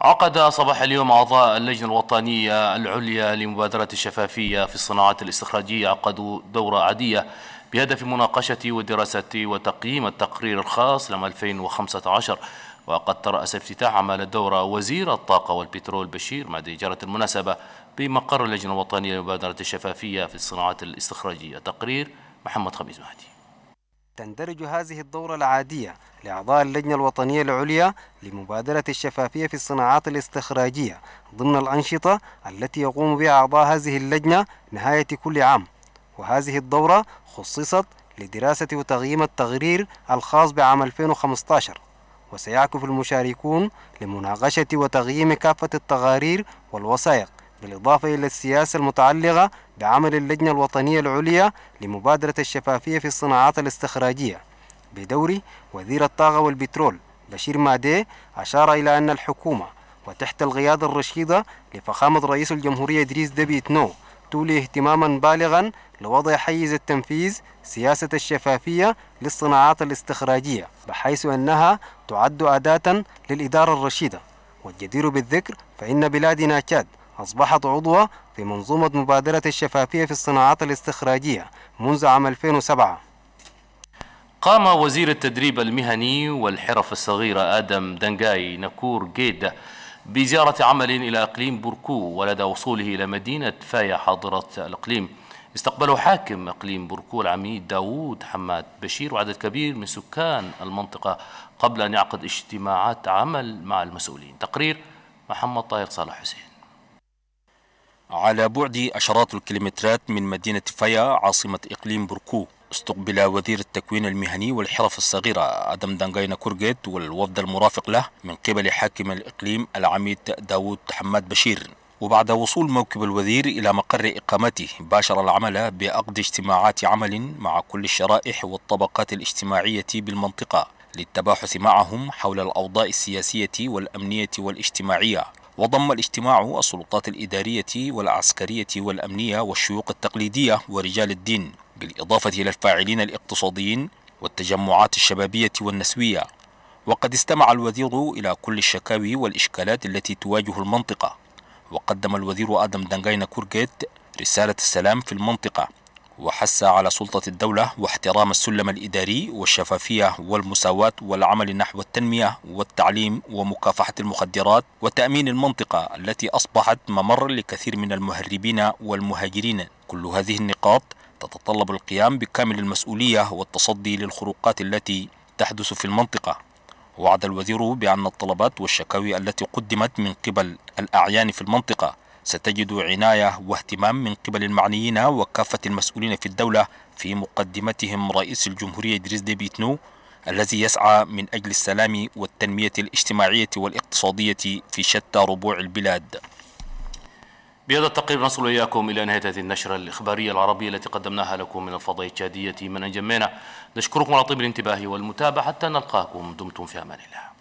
عقد صباح اليوم أعضاء اللجنة الوطنية العليا لمبادرة الشفافية في الصناعات الاستخراجية عقدوا دورة عادية بهدف مناقشة ودراسة وتقييم التقرير الخاص لعام 2015 وقد ترأس افتتاح عمل الدورة وزير الطاقة والبترول بشير مع جرت المناسبة بمقر اللجنة الوطنية لمبادرة الشفافية في الصناعات الاستخراجية تقرير محمد خميس مهدي تندرج هذه الدورة العادية لأعضاء اللجنة الوطنية العليا لمبادرة الشفافية في الصناعات الاستخراجية ضمن الأنشطة التي يقوم بها أعضاء هذه اللجنة نهاية كل عام وهذه الدورة خصصت لدراسة وتقييم التقرير الخاص بعام 2015 وسيعكف المشاركون لمناقشة وتقييم كافة التقارير والوثائق بالإضافة إلى السياسة المتعلقة بعمل اللجنة الوطنية العليا لمبادرة الشفافية في الصناعات الاستخراجية بدوري وزير الطاقة والبترول بشير مادي أشار إلى أن الحكومة وتحت القيادة الرشيدة لفخامة رئيس الجمهورية إدريس دبي نو تولي اهتماما بالغا لوضع حيز التنفيذ سياسة الشفافية للصناعات الاستخراجية بحيث أنها تعد أداة للإدارة الرشيدة والجدير بالذكر فإن بلادنا تشاد أصبحت عضوة في منظومة مبادرة الشفافية في الصناعات الاستخراجية منذ عام 2007 قام وزير التدريب المهني والحرف الصغيرة آدم دنجاي نكور جيدة بزيارة عمل إلى إقليم بوركو ولدى وصوله إلى مدينة فايا حاضرة الإقليم استقبله حاكم إقليم بوركو العميد داوود حماد بشير وعدد كبير من سكان المنطقة قبل أن يعقد اجتماعات عمل مع المسؤولين تقرير محمد طاهر صالح حسين على بعد عشرات الكيلومترات من مدينة فيا عاصمة إقليم بركو استقبل وزير التكوين المهني والحرف الصغيرة أدم دانغاينا كورغيت والوفد المرافق له من قبل حاكم الإقليم العميد داود حماد بشير وبعد وصول موكب الوزير إلى مقر إقامته باشر العمل بأقد اجتماعات عمل مع كل الشرائح والطبقات الاجتماعية بالمنطقة للتباحث معهم حول الأوضاع السياسية والأمنية والاجتماعية وضم الاجتماع السلطات الإدارية والعسكرية والأمنية والشيوخ التقليدية ورجال الدين بالإضافة إلى الفاعلين الاقتصاديين والتجمعات الشبابية والنسوية وقد استمع الوزير إلى كل الشكاوي والإشكالات التي تواجه المنطقة وقدم الوزير آدم دانغاينا كورجيت رسالة السلام في المنطقة وحث على سلطة الدولة واحترام السلم الإداري والشفافية والمساواة والعمل نحو التنمية والتعليم ومكافحة المخدرات وتأمين المنطقة التي أصبحت ممر لكثير من المهربين والمهاجرين كل هذه النقاط تتطلب القيام بكامل المسؤولية والتصدي للخروقات التي تحدث في المنطقة وعد الوزير بأن الطلبات والشكاوي التي قدمت من قبل الأعيان في المنطقة ستجد عناية واهتمام من قبل المعنيين وكافة المسؤولين في الدولة في مقدمتهم رئيس الجمهورية إدريس دي بيتنو الذي يسعى من أجل السلام والتنمية الاجتماعية والاقتصادية في شتى ربوع البلاد بهذا التقرير نصل إياكم إلى نهاية هذه النشرة الإخبارية العربية التي قدمناها لكم من الفضاء التشادية من جمينا نشكركم على طيب الانتباه والمتابعة حتى نلقاكم دمتم في أمان الله